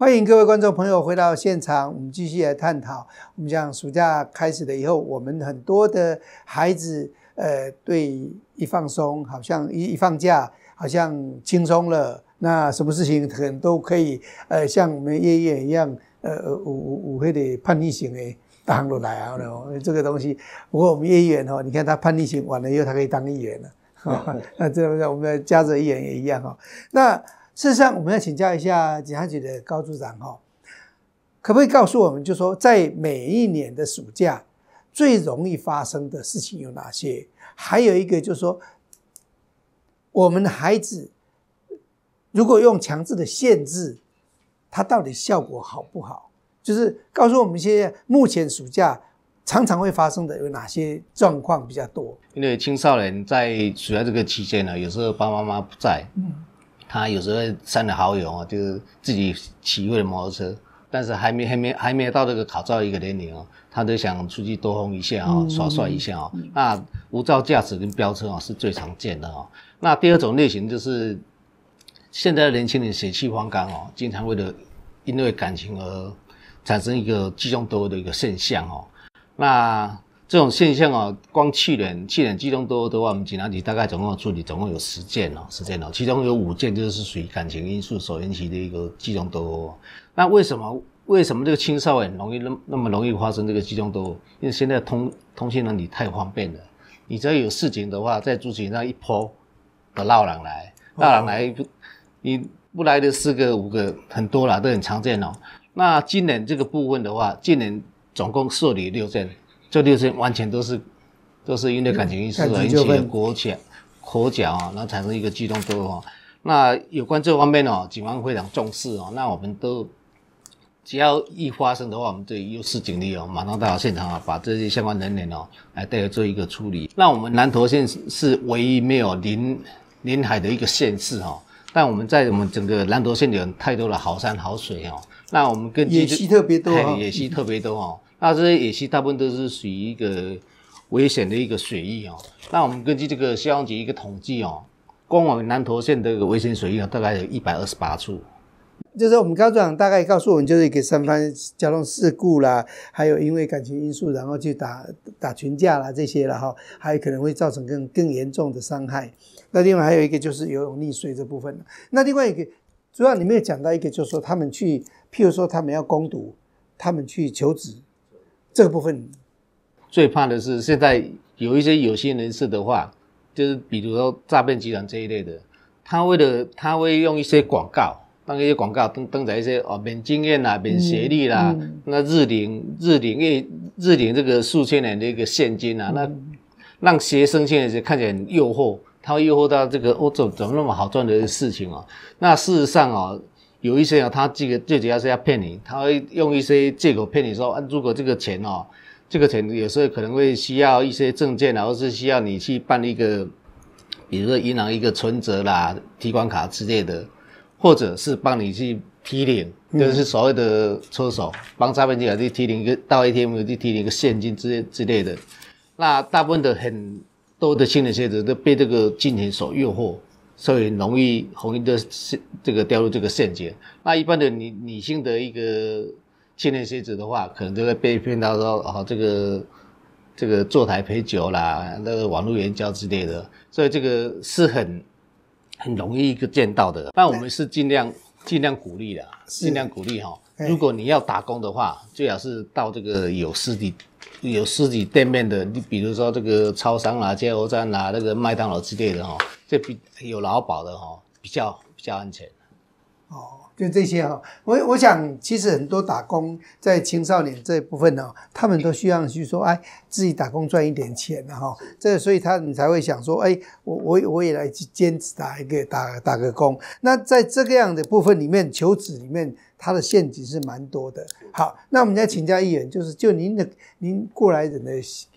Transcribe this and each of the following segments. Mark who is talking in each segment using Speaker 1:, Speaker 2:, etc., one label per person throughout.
Speaker 1: 欢迎各位观众朋友回到现场，我们继续来探讨。我们讲暑假开始了以后，我们很多的孩子，呃，对，一放松，好像一一放假，好像轻松了。那什么事情可能都可以，呃，像我们叶远一样，呃，五五五岁的叛逆型的降 了来啊。这个东西，不过我们叶远哦，你看他叛逆型完了以后，他可以当议员了。那这样我们的家长议员也一样哈。那。事实上，我们要请教一下警察局的高组长哈，可不可以告诉我们，就说在每一年的暑假最容易发生的事情有哪些？还有一个就是说，我们的孩子如果用强制的限制，它到底效果好不好？就是告诉我们一些目前暑假常常会发生的有哪些状况比较多？
Speaker 2: 因为青少年在暑假这个期间呢，有时候爸爸妈妈不在，他有时候删了好友啊，就是自己骑会摩托车，但是还没还没还没有到这个考照一个年龄哦，他都想出去兜风一下啊，耍帅一下啊。那无照驾驶跟飙车啊是最常见的哦。那第二种类型就是现在的年轻人血气方刚哦，经常为了因为感情而产生一个激动多的一个现象哦。那这种现象啊，光去年去年集中多的话，我们警察局大概总共处理总共有十件哦，十件哦，其中有五件就是属于感情因素所引起的一个集中多。那为什么为什么这个青少年容易那那么容易发生这个集中多？因为现在通通信呢你太方便了，你只要有事情的话，在主机上一泼，都闹人来闹人来你不来的四个五个很多了都很常见哦。那今年这个部分的话，今年总共受理六件。这六是完全都是，都是因为感情因素，而的裹脚、口角啊，然后产生一个激动作用。那有关这方面哦，警方非常重视哦。那我们都只要一发生的话，我们就优势警力哦，马上到现场啊，把这些相关人员哦来带去做一个处理。那我们南投县是唯一没有临临海的一个县市哈，但我们在我们整个南投县有太多的好山好水哦。那我们跟野溪特别多啊，野溪特别多哦。那这些也是大部分都是属于一个危险的一个水域哦。那我们根据这个消防局一个统计哦，光我们南投县的个危险水域啊，大概有一百二十八处。
Speaker 1: 就是我们高组长大概告诉我们，就是一个三方交通事故啦，还有因为感情因素，然后去打打群架啦这些了哈，还有可能会造成更更严重的伤害。那另外还有一个就是游泳溺水这部分。那另外一个主要你没有讲到一个，就是说他们去，譬如说他们要攻读，他们去求职。这个部分
Speaker 2: 最怕的是，现在有一些有心人士的话，就是比如说诈骗集团这一类的，他为了他会用一些广告，当一些广告登登载一些哦免经验啦、免学历啦，那日领日领日日领这个数千年的一个现金啊，那让学生现在看起来很诱惑，他诱惑到这个哦怎怎么那么好赚的事情啊？那事实上啊。有一些啊，他这个最主要是要骗你，他会用一些借口骗你说，如果这个钱哦，这个钱有时候可能会需要一些证件，然后是需要你去办一个，比如说银行一个存折啦、提款卡之类的，或者是帮你去提领，就是所谓的车手，帮诈骗集团去提领一个到 ATM 去提领一个现金之之类的。那大部分的很多的青年学子都被这个金钱所诱惑。所以容易红易的这个掉入这个陷阱。那一般的女女性的一个青年学子的话，可能就会被骗到说哦，这个这个坐台陪酒啦，那个网络援交之类的。所以这个是很很容易一个见到的。那我们是尽量尽量鼓励的，尽量鼓励哈。如果你要打工的话，最好是到这个有私底。有实体店面的，你比如说这个超商啦、加油站啦、那个麦当劳之类的哈，这比有劳保的哈比较比较安全。
Speaker 1: 哦，就这些哈。我我想，其实很多打工在青少年这一部分呢，他们都需要去说，哎，自己打工赚一点钱，然后这所以他你才会想说，哎，我我我也来去兼职打一个打打个工。那在这样的部分里面，求职里面。它的陷阱是蛮多的。好，那我们再请教一言，就是就您的您过来人的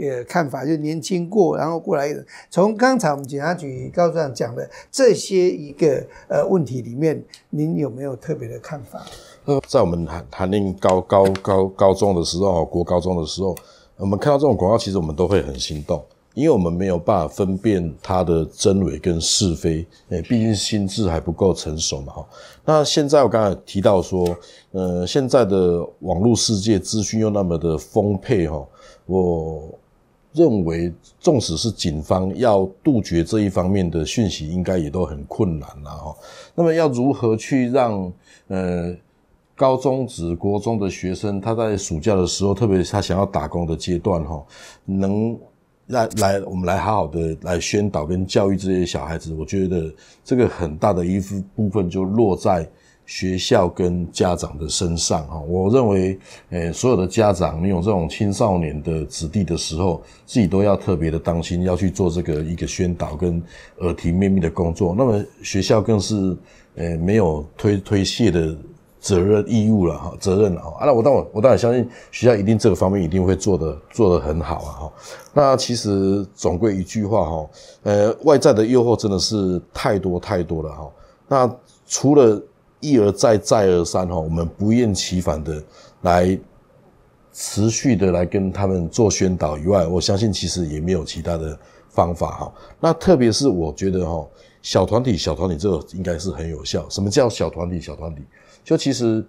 Speaker 1: 呃看法，就年轻过然后过来人，从刚才我们警察局高组长讲的这些一个呃问题里面，您有没有特别的看法？
Speaker 3: 在我们谈谈念高高高高中的时候，国高中的时候，我们看到这种广告，其实我们都会很心动。因为我们没有办法分辨它的真伪跟是非，诶，毕竟心智还不够成熟嘛。哈，那现在我刚才提到说，呃，现在的网络世界资讯又那么的丰沛，哈，我认为纵使是警方要杜绝这一方面的讯息，应该也都很困难了，哈。那么要如何去让呃高中职国中的学生，他在暑假的时候，特别他想要打工的阶段，哈，能。来来，我们来好好的来宣导跟教育这些小孩子。我觉得这个很大的一部分就落在学校跟家长的身上哈。我认为，诶，所有的家长，你有这种青少年的子弟的时候，自己都要特别的当心，要去做这个一个宣导跟耳提面命的工作。那么学校更是，诶，没有推推卸的。责任义务了哈，责任哈，啊，那我当然我当然相信学校一定这个方面一定会做的做的很好啊哈。那其实总归一句话哈，呃，外在的诱惑真的是太多太多了哈。那除了一而再再而三哈，我们不厌其烦的来持续的来跟他们做宣导以外，我相信其实也没有其他的方法哈。那特别是我觉得哈。小团体，小团体，这个应该是很有效。什么叫小团体？小团体，就其实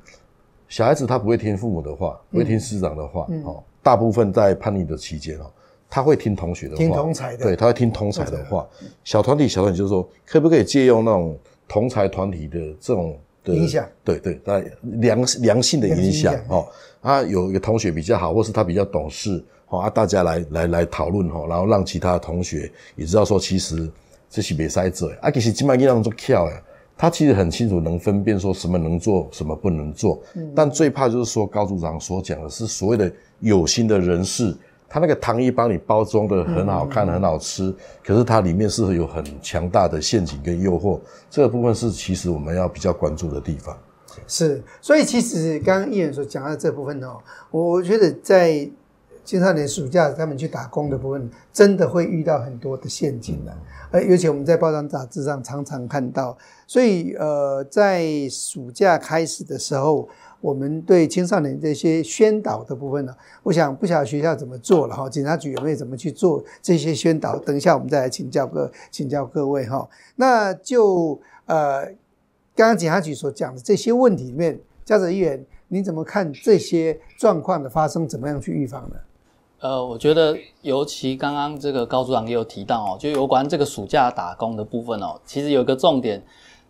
Speaker 3: 小孩子他不会听父母的话，不会听师长的话，哦，大部分在叛逆的期间哦，他会听同学的。话，听同才的。对，他会听同才的话。小团体，小团体就是说，可不可以借用那种同才团体的这种的影响？对对，但良良性的影响哦。啊，有一个同学比较好，或是他比较懂事，哦，啊，大家来来来讨论哈，然后让其他同学也知道说，其实。这些比赛者，啊，其实金马银行做票诶，他其实很清楚能分辨说什么能做，什么不能做。嗯。但最怕就是说高组长所讲的是所谓的有心的人士，他那个糖衣帮你包装的很好看，很好吃，可是它里面是有很强大的陷阱跟诱惑，这个部分是其实我们要比较关注的地方。
Speaker 1: 是，所以其实刚刚议员所讲的这部分哦，我觉得在。青少年暑假他们去打工的部分，真的会遇到很多的陷阱的，而尤其我们在报章杂志上常常看到。所以，呃，在暑假开始的时候，我们对青少年这些宣导的部分呢，我想不晓得学校怎么做了哈，警察局有没有怎么去做这些宣导？等一下我们再来请教各请教各位哈。那就呃，刚刚警察局所讲的这些问题里面，家长议员，你怎么看这些状况的发生？怎么样去预防呢？
Speaker 4: 呃，我觉得，尤其刚刚这个高组长也有提到哦，就有关这个暑假打工的部分哦，其实有一个重点，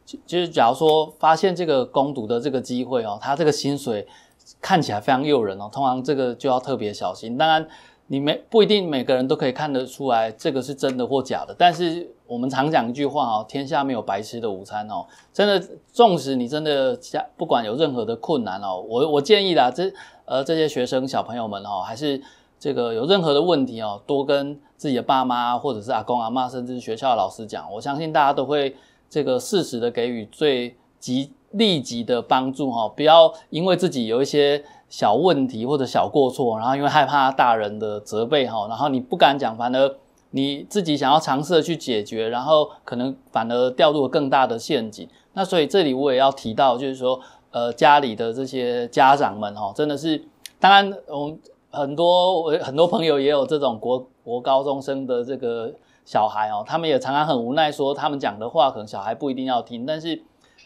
Speaker 4: 就就是假如说发现这个攻读的这个机会哦，他这个薪水看起来非常诱人哦，通常这个就要特别小心。当然，你没不一定每个人都可以看得出来这个是真的或假的，但是我们常讲一句话哦，天下没有白吃的午餐哦，真的，纵使你真的家不管有任何的困难哦，我我建议啦，这呃这些学生小朋友们哦，还是。这个有任何的问题哦，多跟自己的爸妈或者是阿公阿妈，甚至是学校老师讲，我相信大家都会这个适时的给予最及立即的帮助哈。不要因为自己有一些小问题或者小过错，然后因为害怕大人的责备哈，然后你不敢讲，反而你自己想要尝试的去解决，然后可能反而掉入更大的陷阱。那所以这里我也要提到，就是说，呃，家里的这些家长们哈，真的是，当然我们。很多我很多朋友也有这种国国高中生的这个小孩哦，他们也常常很无奈说，他们讲的话可能小孩不一定要听，但是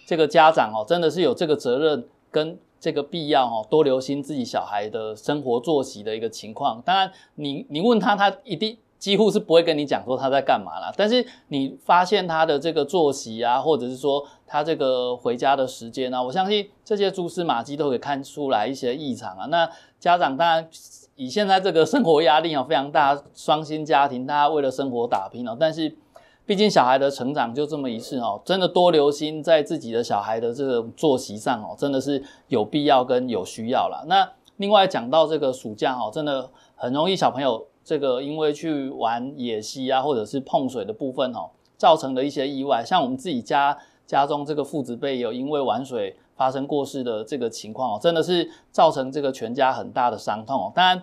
Speaker 4: 这个家长哦，真的是有这个责任跟这个必要哦，多留心自己小孩的生活作息的一个情况。当然，你你问他，他一定几乎是不会跟你讲说他在干嘛啦，但是你发现他的这个作息啊，或者是说他这个回家的时间啊，我相信这些蛛丝马迹都可以看出来一些异常啊。那家长当然以现在这个生活压力啊非常大，双薪家庭大家为了生活打拼哦，但是毕竟小孩的成长就这么一次哦，真的多留心在自己的小孩的这种作息上哦，真的是有必要跟有需要了。那另外讲到这个暑假哦，真的很容易小朋友这个因为去玩野溪啊，或者是碰水的部分哦，造成的一些意外，像我们自己家家中这个父子辈有因为玩水。发生过世的这个情况哦，真的是造成这个全家很大的伤痛哦。当然，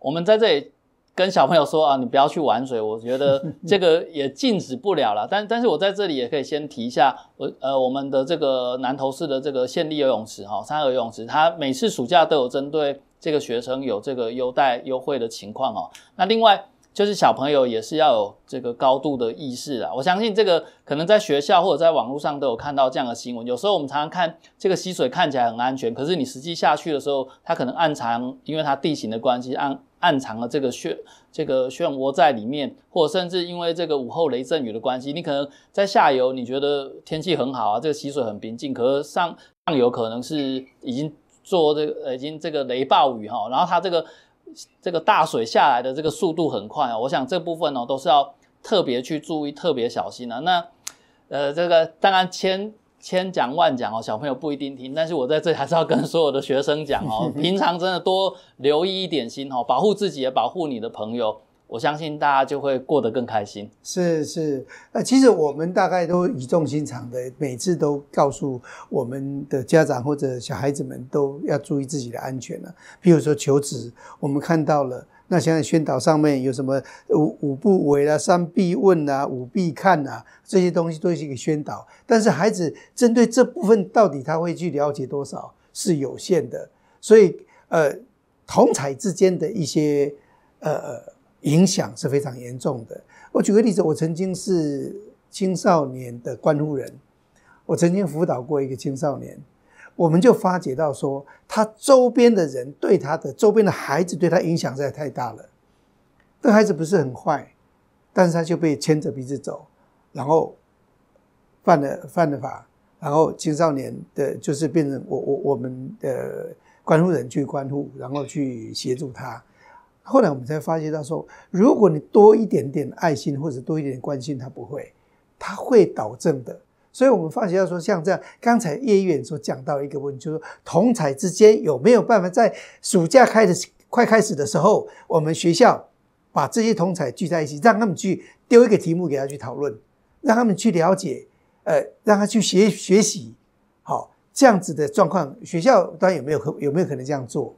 Speaker 4: 我们在这里跟小朋友说啊，你不要去玩水，我觉得 这个也禁止不了了。但但是我在这里也可以先提一下，我呃我们的这个南投市的这个县立游泳池哈，三河游泳池，它每次暑假都有针对这个学生有这个优待优惠的情况哦。那另外，就是小朋友也是要有这个高度的意识啊！我相信这个可能在学校或者在网络上都有看到这样的新闻。有时候我们常常看这个溪水看起来很安全，可是你实际下去的时候，它可能暗藏，因为它地形的关系，暗暗藏了这个漩这个漩涡在里面，或者甚至因为这个午后雷阵雨的关系，你可能在下游你觉得天气很好啊，这个溪水很平静，可是上上游可能是已经做这个已经这个雷暴雨哈，然后它这个。这个大水下来的这个速度很快啊，我想这部分哦都是要特别去注意、特别小心的。那，呃，这个当然千千讲万讲哦，小朋友不一定听，但是我在这里还是要跟所有的学生讲哦，平常真的多留意一点心哦，保护自己也保护你的朋友。我相信大家就会过得更开心。
Speaker 1: 是是，呃，其实我们大概都语重心长的，每次都告诉我们的家长或者小孩子们都要注意自己的安全了。比如说求职，我们看到了，那现在宣导上面有什么五五不为啊、三必问啊、五必看啊，这些东西都是一个宣导。但是孩子针对这部分，到底他会去了解多少是有限的。所以，呃，同彩之间的一些，呃。影响是非常严重的。我举个例子，我曾经是青少年的关护人，我曾经辅导过一个青少年，我们就发觉到说，他周边的人对他的周边的孩子对他影响实在太大了。这孩子不是很坏，但是他就被牵着鼻子走，然后犯了犯了法，然后青少年的就是变成我我我们的关护人去关护，然后去协助他。后来我们才发现，到说，如果你多一点点爱心或者多一点点关心，他不会，他会导正的。所以，我们发现到说，像这样，刚才叶员所讲到一个问题，就是同彩之间有没有办法，在暑假开的快开始的时候，我们学校把这些同彩聚在一起，让他们去丢一个题目给他去讨论，让他们去了解，呃，让他去学学习。好，这样子的状况，学校端有没有可有没有可能这样做？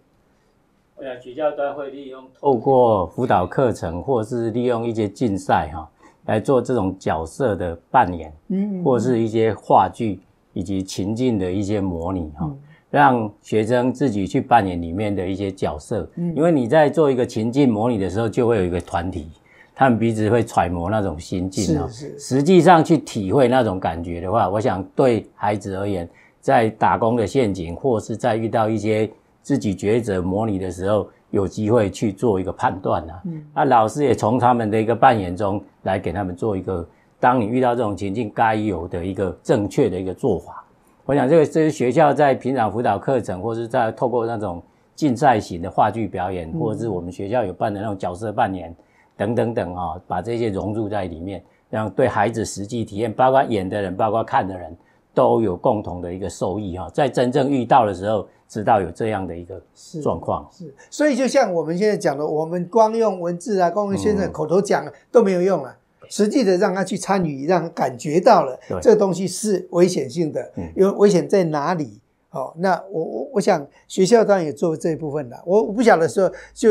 Speaker 5: 啊，学校端会利用透过辅导课程，或是利用一些竞赛哈，来做这种角色的扮演，嗯，或是一些话剧以及情境的一些模拟哈，让学生自己去扮演里面的一些角色。嗯，因为你在做一个情境模拟的时候，就会有一个团体，他们彼此会揣摩那种心境啊。实际上去体会那种感觉的话，我想对孩子而言，在打工的陷阱，或是在遇到一些。自己抉择模拟的时候，有机会去做一个判断呐。嗯，那老师也从他们的一个扮演中来给他们做一个，当你遇到这种情境该有的一个正确的一个做法。我想这个这些学校在平常辅导课程，或是在透过那种竞赛型的话剧表演，或者是我们学校有办的那种角色扮演等等等啊，把这些融入在里面，让对孩子实际体验，包括演的人，包括看的人都有共同的一个受益哈。在真正遇到的时候。知道有这样的一个状况，是，
Speaker 1: 所以就像我们现在讲的，我们光用文字啊，光用先生口头讲都没有用了，实际的让他去参与，让他感觉到了这东西是危险性的，因为危险在哪里？哦，那我我我想学校当然也做这一部分的，我我不晓得说就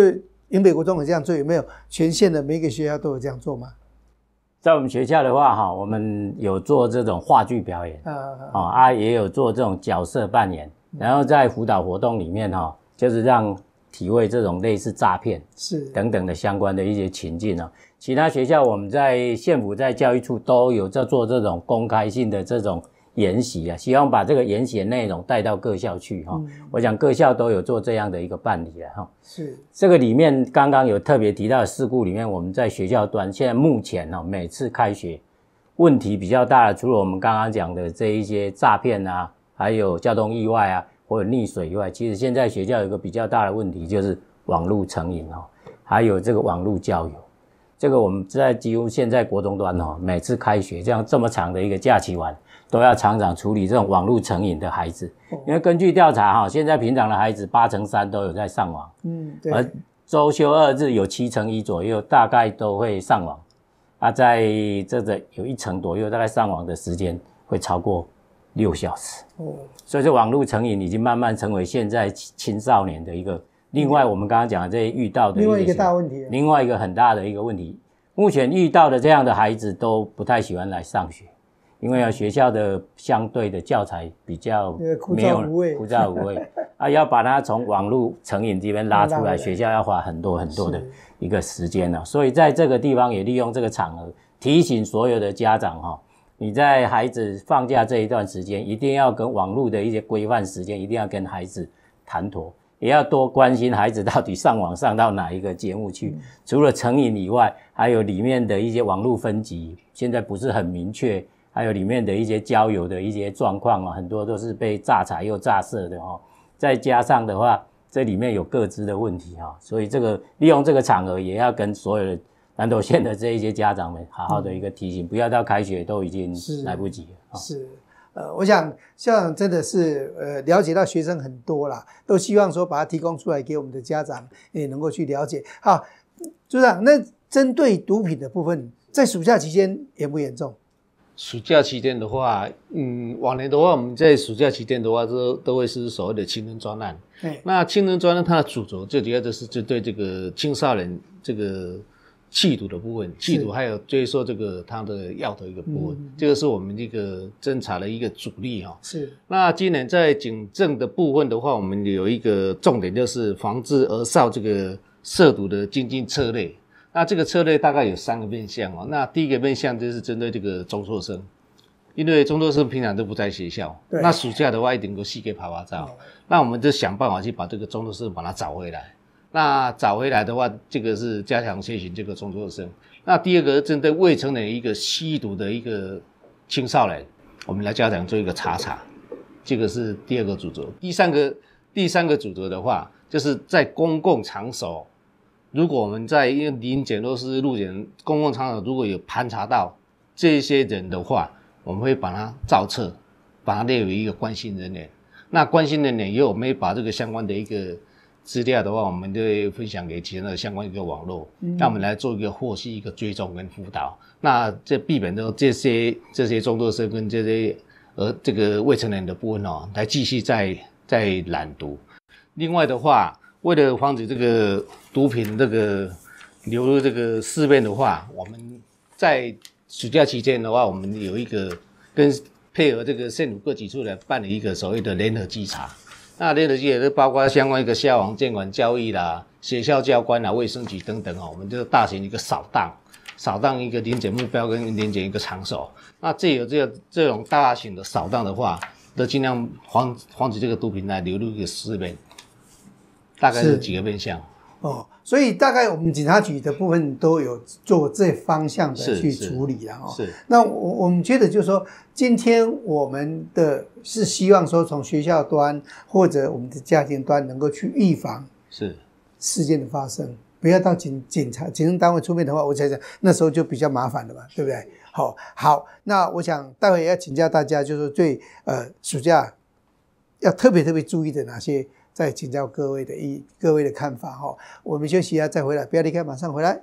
Speaker 1: 英北国中有这样做，有没有全县的每一个学校都有这样做吗？
Speaker 5: 在我们学校的话，哈，我们有做这种话剧表演，
Speaker 1: 啊
Speaker 5: 啊，也有做这种角色扮演。然后在辅导活动里面哈，就是让体会这种类似诈骗是等等的相关的一些情境啊。其他学校我们在县府在教育处都有在做这种公开性的这种研习啊，希望把这个研习内容带到各校去哈。我想各校都有做这样的一个办理了哈。是这个里面刚刚有特别提到的事故里面，我们在学校端现在目前哈，每次开学问题比较大的，除了我们刚刚讲的这一些诈骗啊。还有交通意外啊，或者溺水意外，其实现在学校有个比较大的问题，就是网络成瘾哦，还有这个网络交友。这个我们在几乎现在国中端哦，每次开学这样这么长的一个假期完，都要常常处理这种网络成瘾的孩子，因为根据调查哈，现在平常的孩子八成三都有在上网，嗯，而周休二日有七成一左右大概都会上网，啊，在这个有一成左右大概上网的时间会超过。六小时，所以说网络成瘾已经慢慢成为现在青少年的一个。另外，我们刚刚讲的这些遇到的另外一个大问题，另外一个很大的一个问题，目前遇到的这样的孩子都不太喜欢来上学，因为学校的相对的教材比较枯燥无味，枯燥无味 啊，要把它从网络成瘾这边拉出来，学校要花很多很多的一个时间了。所以在这个地方也利用这个场合提醒所有的家长哈。你在孩子放假这一段时间，一定要跟网络的一些规范时间，一定要跟孩子谈妥，也要多关心孩子到底上网上到哪一个节目去。除了成瘾以外，还有里面的一些网络分级现在不是很明确，还有里面的一些交友的一些状况啊，很多都是被榨财又榨色的哈。再加上的话，这里面有各自的问题哈，所以这个利用这个场合也要跟所有的。南投县的这一些家长们，好好的一个提醒，不要到开学都已经来不
Speaker 1: 及了。是，呃，我想校长真的是呃了解到学生很多啦，都希望说把它提供出来给我们的家长也能够去了解。好，组长，那针对毒品的部分，在暑假期间严不严重？
Speaker 2: 暑假期间的话，嗯，往年的话，我们在暑假期间的话，都都会是所谓的青人专案。对，那青人专案它的主轴，最主要的是就对这个青少年这个。气毒的部分，气毒还有追溯这个它的药头一个部分，这个是我们这个侦查的一个主力哈。是。那今年在警政的部分的话，我们有一个重点就是防治而少这个涉毒的进济策略。那这个策略大概有三个面向哦。那第一个面向就是针对这个中辍生，因为中辍生平常都不在学校，那暑假的话一顶多细给趴趴照，那我们就想办法去把这个中辍生把他找回来。那找回来的话，这个是加强现行这个中作生。那第二个针对未成年一个吸毒的一个青少年，我们来加强做一个查查。这个是第二个主责。第三个第三个主责的话，就是在公共场所，如果我们在因为临检都是入检公共场所如果有盘查到这些人的话，我们会把他造册，把他列为一个关心人员。那关心人员以后，我们会把这个相关的一个。资料的话，我们就会分享给其他的相关一个网络，那我们来做一个获悉一个追踪跟辅导。那这避免中这些这些中度身份这些，呃这个未成年的部分哦，来继续再再染读。另外的话，为了防止这个毒品这个流入这个市面的话，我们在暑假期间的话，我们有一个跟配合这个县里各级处来办理一个所谓的联合稽查。那这些也是包括相关一个消防、监管、教育啦、学校教官啦、卫生局等等哦。我们就是大型一个扫荡，扫荡一个临检目标跟临检一个场所。那这有这个这种大型的扫荡的话，都尽量防防止这个毒品来流入个市面。
Speaker 1: 大概是几个面向？哦，所以大概我们警察局的部分都有做这方向的去处理了哦。是，那我我们觉得就是说，今天我们的是希望说从学校端或者我们的家庭端能够去预防是事件的发生，不要到警警察、警政单位出面的话，我想想那时候就比较麻烦了嘛，对不对？好，好，那我想待会也要请教大家，就是对呃暑假要特别特别注意的哪些？再请教各位的一各位的看法哈，我们休息一下再回来，不要离开，马上回来。